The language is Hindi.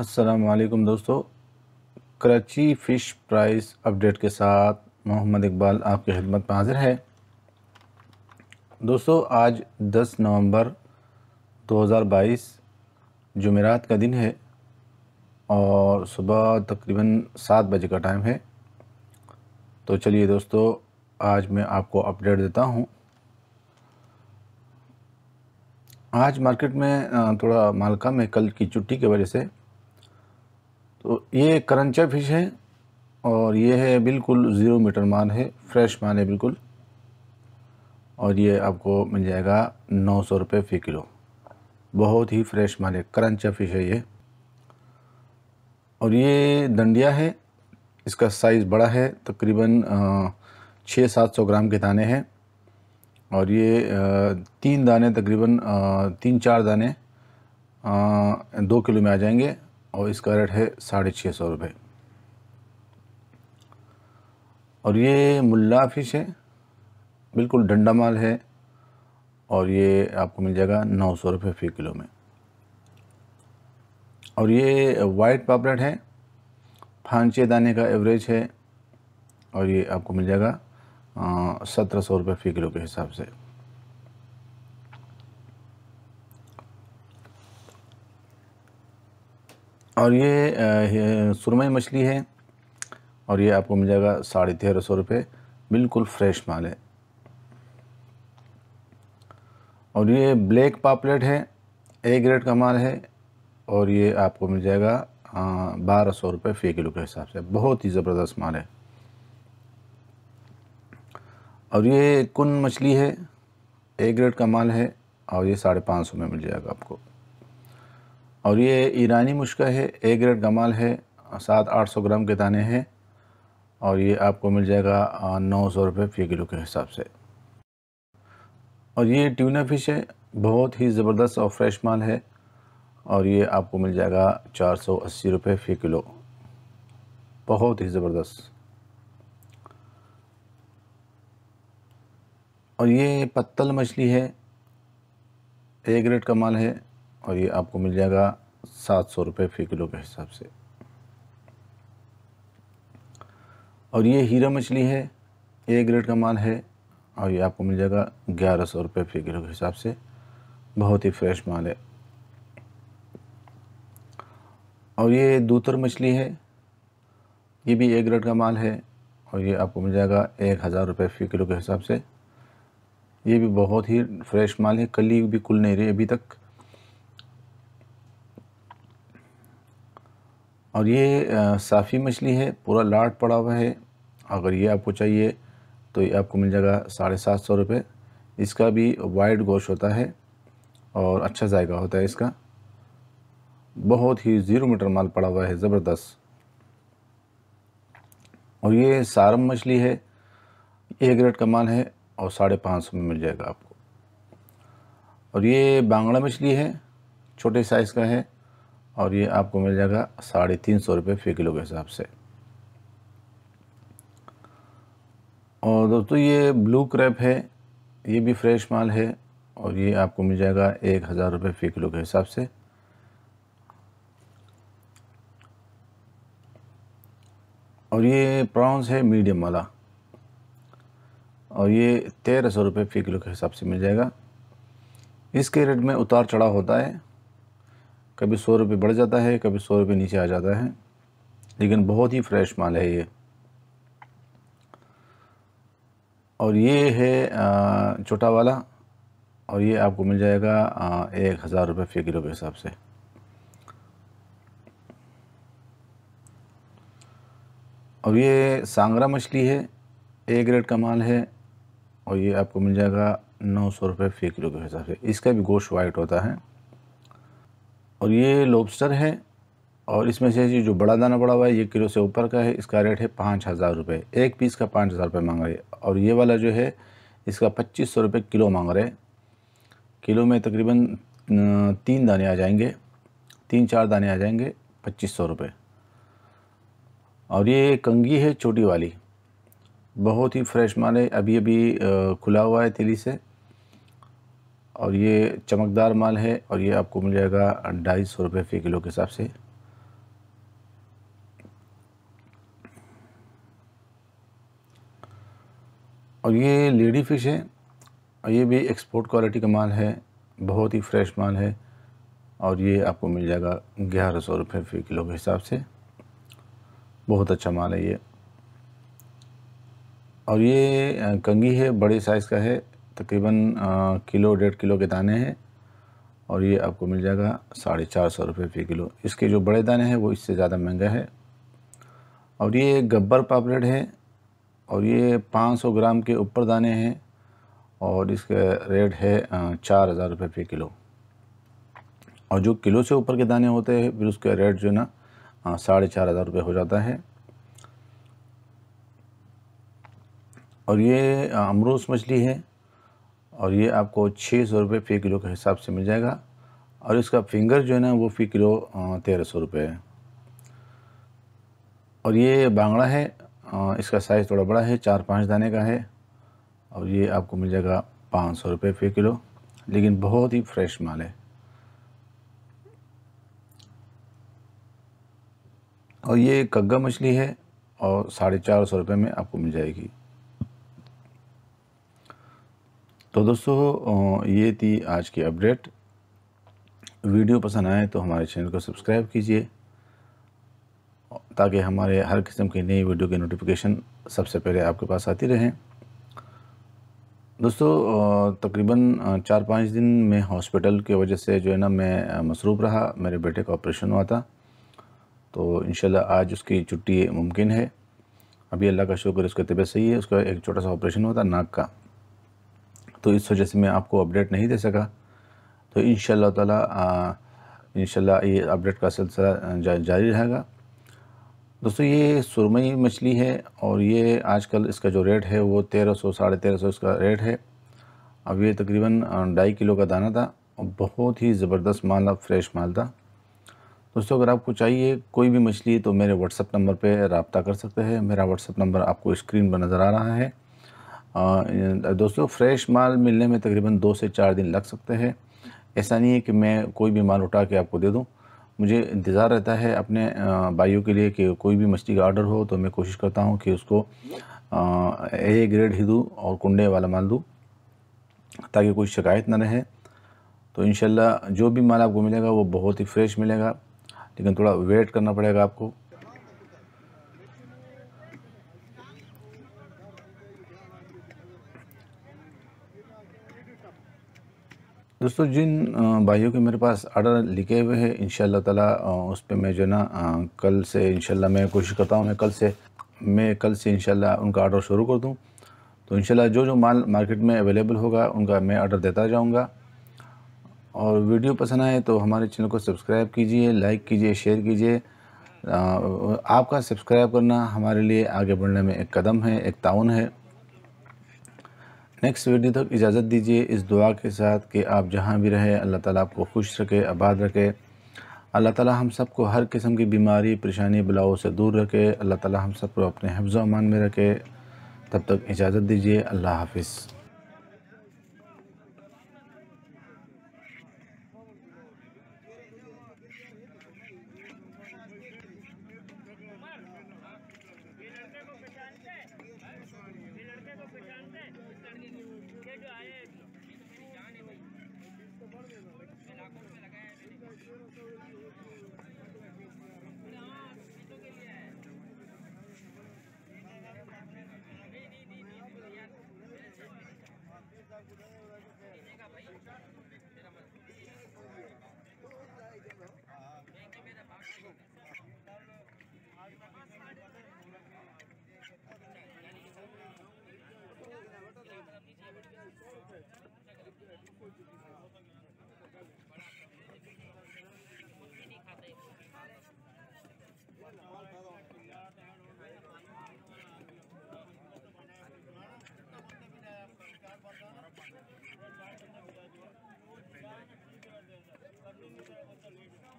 असलकम दोस्तों कराची फ़िश प्राइस अपडेट के साथ मोहम्मद इकबाल आपकी खिदमत में हाजिर है दोस्तों आज 10 नवंबर 2022 जुमेरात का दिन है और सुबह तकरीबन सात बजे का टाइम है तो चलिए दोस्तों आज मैं आपको अपडेट देता हूँ आज मार्केट में थोड़ा मालका में कल की छुट्टी की वजह से तो ये करंचा फिश है और ये है बिल्कुल ज़ीरो मीटर मान है फ्रेश मान है बिल्कुल और ये आपको मिल जाएगा नौ सौ रुपये फ़ी किलो बहुत ही फ्रेश मान है करंचा फिश है ये और ये दंडिया है इसका साइज़ बड़ा है तकरीबन छः सात सौ ग्राम के दाने हैं और ये तीन दाने तकरीबन तीन चार दाने दो किलो में आ जाएंगे और इसका रेट है साढ़े छः सौ रुपये और ये मुल्ला फिश है बिल्कुल डंडा माल है और ये आपको मिल जाएगा नौ सौ रुपये फी किलो में और ये वाइट पापलेट है फांचे दाने का एवरेज है और ये आपको मिल जाएगा सत्रह सौ रुपये फ़ी किलो के हिसाब से और ये, सुरमई मछली है और ये आपको मिल जाएगा साढ़े तेरह सौ रुपये बिल्कुल फ्रेश माल है और ये ब्लैक पापलेट है ए ग्रेड का माल है और ये आपको मिल जाएगा बारह सौ रुपये फ़ी किलो के हिसाब से बहुत ही ज़बरदस्त माल है और ये कुन मछली है ए ग्रेड का माल है और ये साढ़े पाँच सौ में मिल जाएगा आपको और ये ईरानी मुश्का है ए ग्रेड कमाल है सात आठ सौ ग्राम के दाने हैं और ये आपको मिल जाएगा नौ सौ रुपये फी किलो के हिसाब से और ये ट्यूना फिश है बहुत ही ज़बरदस्त और फ्रेश माल है और ये आपको मिल जाएगा चार सौ अस्सी रुपये फी किलो बहुत ही ज़बरदस्त और ये पत्तल मछली है ए ग्रेड कमाल है और ये आपको मिल जाएगा सात सौ रुपये फ़ी किलो के हिसाब से और ये हीरा मछली है ए ग्रेड का माल है और ये आपको मिल जाएगा ग्यारह सौ रुपये फ़ी किलो के हिसाब से बहुत ही फ्रेश माल है और ये दूतर मछली है ये भी एक ग्रेड का माल है और ये आपको मिल जाएगा एक हज़ार रुपये फ़ी किलो के हिसाब से ये भी बहुत ही फ्रेश माल है कली भी कुल नहीं रही अभी तक और ये साफ़ी मछली है पूरा लाट पड़ा हुआ है अगर ये आपको चाहिए तो ये आपको मिल जाएगा साढ़े सात सौ रुपये इसका भी वाइट गोश होता है और अच्छा जायका होता है इसका बहुत ही ज़ीरो मीटर माल पड़ा हुआ है ज़बरदस्त और ये सारम मछली है एक ग्रेड का माल है और साढ़े पाँच सौ में मिल जाएगा आपको और ये बांगड़ा मछली है छोटे साइज़ का है और ये आपको मिल जाएगा साढ़े तीन सौ रुपये फ़ी किलो के हिसाब से और दोस्तों ये ब्लू क्रैप है ये भी फ्रेश माल है और ये आपको मिल जाएगा एक हज़ार रुपये फ़ी किलो के हिसाब से और ये प्रॉन्स है मीडियम वाला और ये तेरह सौ रुपये फ़ी किलो के हिसाब से मिल जाएगा इसके रेट में उतार चढ़ाव होता है कभी सौ रुपये बढ़ जाता है कभी सौ रुपये नीचे आ जाता है लेकिन बहुत ही फ्रेश माल है ये और ये है छोटा वाला और ये आपको मिल जाएगा एक हज़ार रुपये फ़ी किलो के हिसाब से और ये सांगरा मछली है ए ग्रेड का माल है और ये आपको मिल जाएगा नौ सौ रुपये फ़ी किलो के हिसाब से इसका भी गोश्त वाइट होता है और ये लोबस्टर है और इसमें से जो बड़ा दाना पड़ा हुआ है ये किलो से ऊपर का है इसका रेट है पाँच हज़ार रुपये एक पीस का पाँच हज़ार रुपये मांग रहे और ये वाला जो है इसका पच्चीस सौ रुपये किलो मांग रहे किलो में तकरीबन तीन दाने आ जाएंगे तीन चार दाने आ जाएंगे पच्चीस सौ रुपये और ये कंगी है छोटी वाली बहुत ही फ्रेश माल है अभी अभी खुला हुआ है तेली से और ये चमकदार माल है और ये आपको मिल जाएगा ढाई सौ रुपये फ़ी किलो के हिसाब से और ये लेडी फ़िश है और ये भी एक्सपोर्ट क्वालिटी का माल है बहुत ही फ्रेश माल है और ये आपको मिल जाएगा ग्यारह सौ रुपये फ़ी किलो के हिसाब से बहुत अच्छा माल है ये और ये कंगी है बड़े साइज़ का है तकरीबन किलो डेढ़ किलो के दाने हैं और ये आपको मिल जाएगा साढ़े चार सौ रुपये फ़ी किलो इसके जो बड़े दाने हैं वो इससे ज़्यादा महंगा है और ये गब्बर पापलेट है और ये पाँच सौ ग्राम के ऊपर दाने हैं और इसका रेट है चार हज़ार रुपये फ़ी किलो और जो किलो से ऊपर के दाने होते हैं फिर उसका रेट जो है ना साढ़े चार हज़ार रुपये हो जाता है और ये अमरूस मछली है और ये आपको छः सौ रुपये फ़ी किलो के हिसाब से मिल जाएगा और इसका फिंगर जो है ना वो फ़ी किलो तेरह सौ रुपये है और ये बांगड़ा है इसका साइज़ थोड़ा बड़ा है चार पाँच दाने का है और ये आपको मिल जाएगा पाँच सौ रुपये फ़ी किलो लेकिन बहुत ही फ्रेश माल है और ये कग्गा मछली है और साढ़े चार सौ रुपये में आपको मिल जाएगी तो दोस्तों ये थी आज की अपडेट वीडियो पसंद आए तो हमारे चैनल को सब्सक्राइब कीजिए ताकि हमारे हर किस्म की नई वीडियो की नोटिफिकेशन सबसे पहले आपके पास आती रहे दोस्तों तकरीबन चार पाँच दिन में हॉस्पिटल की वजह से जो है ना मैं मसरूफ़ रहा मेरे बेटे का ऑपरेशन हुआ था तो इन आज उसकी छुट्टी मुमकिन है अभी अल्लाह का शुक्र उसकी तबीयत सही है उसका एक छोटा सा ऑपरेशन हुआ था नाक का तो इस वजह से मैं आपको अपडेट नहीं दे सका तो इन ताला इन ये अपडेट का सिलसिला जा, जारी रहेगा दोस्तों ये सुरमई मछली है और ये आजकल इसका जो रेट है वो तेरह सौ साढ़े तेरह सौ इसका रेट है अब ये तकरीबन ढाई किलो का दाना था और बहुत ही ज़बरदस्त माल अब फ्रेश माल था दोस्तों अगर आपको चाहिए कोई भी मछली तो मेरे व्हाट्सअप नंबर पर रबता कर सकते हैं मेरा व्हाट्सअप नंबर आपको स्क्रीन पर नज़र आ रहा है दोस्तों फ्रेश माल मिलने में तकरीबन दो से चार दिन लग सकते हैं ऐसा नहीं है कि मैं कोई भी माल उठा के आपको दे दूँ मुझे इंतज़ार रहता है अपने भाइयों के लिए कि कोई भी मछली का ऑर्डर हो तो मैं कोशिश करता हूँ कि उसको ए ग्रेड ही दूँ और कुंडे वाला माल दूँ ताकि कोई शिकायत ना रहे तो इन जो भी माल आपको मिलेगा वो बहुत ही फ्रेश मिलेगा लेकिन थोड़ा वेट करना पड़ेगा आपको दोस्तों जिन भाइयों के मेरे पास आर्डर लिखे हुए हैं इन ताला उस पर मैं जो ना कल से इनशाला मैं कोशिश करता हूँ मैं कल से मैं कल से इन उनका आर्डर शुरू कर दूँ तो इन जो जो माल मार्केट में अवेलेबल होगा उनका मैं आर्डर देता जाऊँगा और वीडियो पसंद आए तो हमारे चैनल को सब्सक्राइब कीजिए लाइक कीजिए शेयर कीजिए आपका सब्सक्राइब करना हमारे लिए आगे बढ़ने में एक कदम है एक ताउन है नेक्स्ट वीडियो तक इजाज़त दीजिए इस दुआ के साथ कि आप जहाँ भी रहें अल्लाह ताला आपको खुश रखे आबाद रखे अल्लाह ताला हम सबको हर किस्म की बीमारी परेशानी बलाओं से दूर रखे अल्लाह ताला हम सबको अपने हफ्ज़ अमान में रखे तब तक इजाज़त दीजिए अल्लाह हाफिज़ पहचानते हैं ये जो आए जान है भाई लाखों में लगाया Thank you.